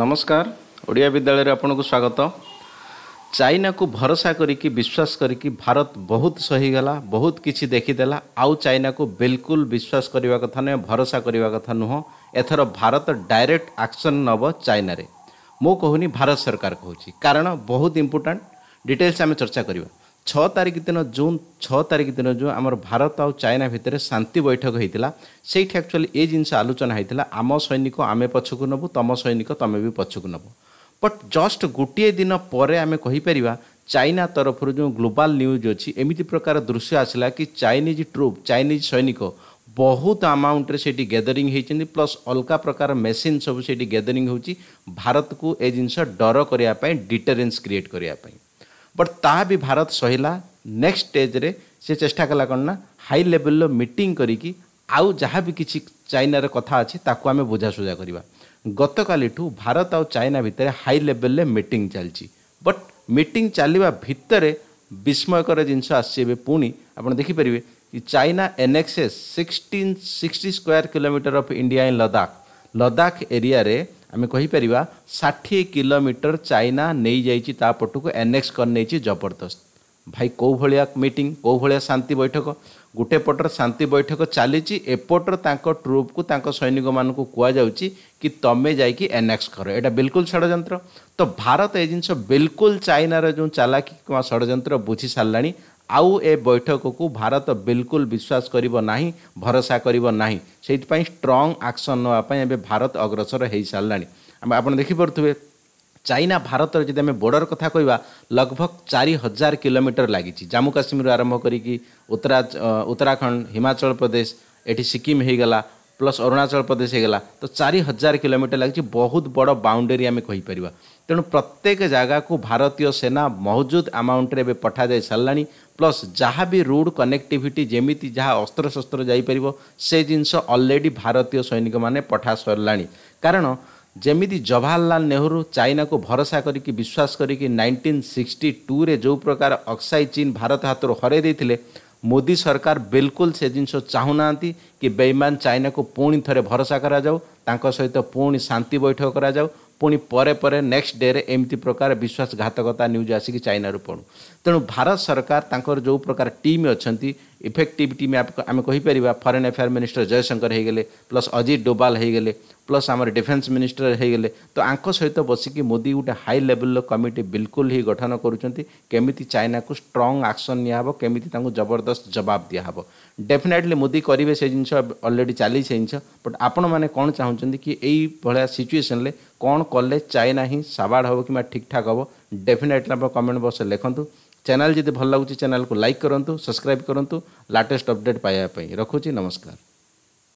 ନମସ୍କାର ଓଡ଼ିଆ ବିଦ୍ୟାଳୟରେ ଆପଣଙ୍କୁ ସ୍ୱାଗତ ଚାଇନାକୁ ଭରସା କରିକି ବିଶ୍ୱାସ କରିକି ଭାରତ ବହୁତ ସହିଗଲା ବହୁତ କିଛି ଦେଖିଦେଲା ଆଉ ଚାଇନାକୁ ବିଲକୁଲ ବିଶ୍ୱାସ କରିବା କଥା ନୁହେଁ ଭରସା କରିବା କଥା ନୁହଁ ଏଥର ଭାରତ ଡାଇରେକ୍ଟ ଆକ୍ସନ୍ ନେବ ଚାଇନାରେ ମୁଁ କହୁନି ଭାରତ ସରକାର କହୁଛି କାରଣ ବହୁତ ଇମ୍ପୋର୍ଟାଣ୍ଟ ଡିଟେଲ୍ସ ଆମେ ଚର୍ଚ୍ଚା କରିବା ଛଅ ତାରିଖ ଦିନ ଜୁନ୍ ଛଅ ତାରିଖ ଦିନ ଯେଉଁ ଆମର ଭାରତ ଆଉ ଚାଇନା ଭିତରେ ଶାନ୍ତି ବୈଠକ ହୋଇଥିଲା ସେଇଠି ଆକ୍ଚୁଆଲି ଏ ଜିନିଷ ଆଲୋଚନା ହେଇଥିଲା ଆମ ସୈନିକ ଆମେ ପଛକୁ ନେବୁ ତୁମ ସୈନିକ ତୁମେ ବି ପଛକୁ ନେବ ବଟ୍ ଜଷ୍ଟ ଗୋଟିଏ ଦିନ ପରେ ଆମେ କହିପାରିବା ଚାଇନା ତରଫରୁ ଯେଉଁ ଗ୍ଲୋବାଲ୍ ନ୍ୟୁଜ୍ ଅଛି ଏମିତି ପ୍ରକାର ଦୃଶ୍ୟ ଆସିଲା କି ଚାଇନିଜ୍ ଟ୍ରୁପ୍ ଚାଇନିଜ୍ ସୈନିକ ବହୁତ ଆମାଉଣ୍ଟରେ ସେଇଠି ଗ୍ୟାଦରିଂ ହେଇଛନ୍ତି ପ୍ଲସ୍ ଅଲଗା ପ୍ରକାର ମେସିନ୍ ସବୁ ସେଇଠି ଗ୍ୟାଦରିଂ ହେଉଛି ଭାରତକୁ ଏ ଜିନିଷ ଡର କରିବା ପାଇଁ ଡିଟରେନ୍ସ କ୍ରିଏଟ୍ କରିବା ପାଇଁ ବଟ୍ ତାହା ବି ଭାରତ ସହିଲା ନେକ୍ସଟ ଷ୍ଟେଜ୍ରେ ସେ ଚେଷ୍ଟା କଲା କ'ଣ ନା ହାଇ ଲେଭେଲର ମିଟିଂ କରିକି ଆଉ ଯାହା ବି କିଛି ଚାଇନାର କଥା ଅଛି ତାକୁ ଆମେ ବୁଝାସୁଝା କରିବା ଗତକାଲିଠୁ ଭାରତ ଆଉ ଚାଇନା ଭିତରେ ହାଇ ଲେଭେଲରେ ମିଟିଂ ଚାଲିଛି ବଟ୍ ମିଟିଂ ଚାଲିବା ଭିତରେ ବିସ୍ମୟକର ଜିନିଷ ଆସିଛି ଏବେ ପୁଣି ଆପଣ ଦେଖିପାରିବେ କି ଚାଇନା ଏନ୍ଏକ୍ସଏସ୍ sixteen sixty square kilometre of India in Ladakh Ladakh ଏରିଆରେ ଆମେ କହିପାରିବା ଷାଠିଏ କିଲୋମିଟର ଚାଇନା ନେଇଯାଇଛି ତା ପଟକୁ ଏନେକ୍ସ କରିନେଇଛି ଜବରଦସ୍ତ ଭାଇ କେଉଁ ଭଳିଆ ମିଟିଂ କେଉଁ ଭଳିଆ ଶାନ୍ତି ବୈଠକ ଗୋଟେ ପଟର ଶାନ୍ତି ବୈଠକ ଚାଲିଛି ଏପଟର ତାଙ୍କ ଟ୍ରୁପ୍କୁ ତାଙ୍କ ସୈନିକମାନଙ୍କୁ କୁହାଯାଉଛି କି ତମେ ଯାଇକି ଏନାକ୍ସ କର ଏଇଟା ବିଲକୁଲ ଷଡ଼ଯନ୍ତ୍ର ତ ଭାରତ ଏ ଜିନିଷ ବିଲକୁଲ ଚାଇନାର ଯେଉଁ ଚାଲାକି କିମ୍ବା ଷଡ଼ଯନ୍ତ୍ର ବୁଝି ସାରିଲାଣି ଆଉ ଏ ବୈଠକକୁ ଭାରତ ବିଲକୁଲ ବିଶ୍ୱାସ କରିବ ନାହିଁ ଭରସା କରିବ ନାହିଁ ସେଇଥିପାଇଁ ଷ୍ଟ୍ରଙ୍ଗ୍ ଆକ୍ସନ୍ ନେବା ପାଇଁ ଏବେ ଭାରତ ଅଗ୍ରସର ହୋଇସାରିଲାଣି ଆମେ ଆପଣ ଦେଖିପାରୁଥିବେ ଚାଇନା ଭାରତର ଯଦି ଆମେ ବୋର୍ଡ଼ର କଥା କହିବା ଲଗଭଗ ଚାରି ହଜାର କିଲୋମିଟର ଲାଗିଛି ଜାମ୍ମୁ କାଶ୍ମୀରରୁ ଆରମ୍ଭ କରିକି ଉତ୍ତରା ଉତ୍ତରାଖଣ୍ଡ ହିମାଚଳ ପ୍ରଦେଶ ଏଠି ସିକିମ୍ ହେଇଗଲା ପ୍ଲସ୍ ଅରୁଣାଚଳ ପ୍ରଦେଶ ହେଇଗଲା ତ ଚାରି ହଜାର କିଲୋମିଟର ଲାଗିଛି ବହୁତ ବଡ଼ ବାଉଣ୍ଡେରୀ ଆମେ କହିପାରିବା ତେଣୁ ପ୍ରତ୍ୟେକ ଜାଗାକୁ ଭାରତୀୟ ସେନା ମହଜୁଦ ଆମାଉଣ୍ଟରେ ଏବେ ପଠାଯାଇ ସାରିଲାଣି ପ୍ଲସ୍ ଯାହା ବି ରୁଡ଼ କନେକ୍ଟିଭିଟି ଯେମିତି ଯାହା ଅସ୍ତ୍ରଶସ୍ତ୍ର ଯାଇପାରିବ ସେ ଜିନିଷ ଅଲରେଡ଼ି ଭାରତୀୟ ସୈନିକମାନେ ପଠା ସରିଲାଣି କାରଣ ଯେମିତି ଜବାହରଲାଲ ନେହେରୁ ଚାଇନାକୁ ଭରସା କରିକି ବିଶ୍ୱାସ କରିକି ନାଇଣ୍ଟିନ୍ ସିକ୍ସଟି ଟୁରେ ଯେଉଁ ପ୍ରକାର ଅକ୍ସାଇ ଚୀନ୍ ଭାରତ ହାତରୁ ହରାଇ ଦେଇଥିଲେ ମୋଦି ସରକାର ବିଲକୁଲ ସେ ଜିନିଷ ଚାହୁଁନାହାନ୍ତି କି ବେଇମାନ ଚାଇନାକୁ ପୁଣି ଥରେ ଭରସା କରାଯାଉ ତାଙ୍କ ସହିତ ପୁଣି ଶାନ୍ତି ବୈଠକ କରାଯାଉ ପୁଣି ପରେ ପରେ ନେକ୍ସଟ ଡେରେ ଏମିତି ପ୍ରକାର ବିଶ୍ୱାସଘାତକତା ନ୍ୟୁଜ୍ ଆସିକି ଚାଇନାରୁ ପଡ଼ୁ ତେଣୁ ଭାରତ ସରକାର ତାଙ୍କର ଯେଉଁ ପ୍ରକାର ଟିମ୍ ଅଛନ୍ତି इफेक्टिव मैप आम कहीपर फरेन एफेयर मिनिस्टर जयशंकर हो गले प्लस अजित डोभाल हो गले प्लस आम डिफेन्स मिनिस्टर होगले तो आंख सहित बसिक मोदी गोटे हाई लेवल कमिटी बिल्कुल ही गठन करमी चाइना को स्ट्रंग आक्शन निहब के जबरदस्त जवाब दिहब डेफिनेटली मोदी करेंगे से जिन अलरेडी चली से जिन बट आपण मैंने कौन चाहूँ कि यही भाया सिचुएसन कौन कले चाइना ही सावाड़ हम कि ठीक ठाक हे डेफिनेटली आप कमेंट बक्स लिखुद ଚ୍ୟାନେଲ୍ ଯଦି ଭଲ ଲାଗୁଛି ଚ୍ୟାନେଲ୍କୁ ଲାଇକ୍ କରନ୍ତୁ ସବସ୍କ୍ରାଇବ୍ କରନ୍ତୁ ଲାଟେଷ୍ଟ ଅପଡ଼େଟ୍ ପାଇବା ପାଇଁ ରଖୁଛି ନମସ୍କାର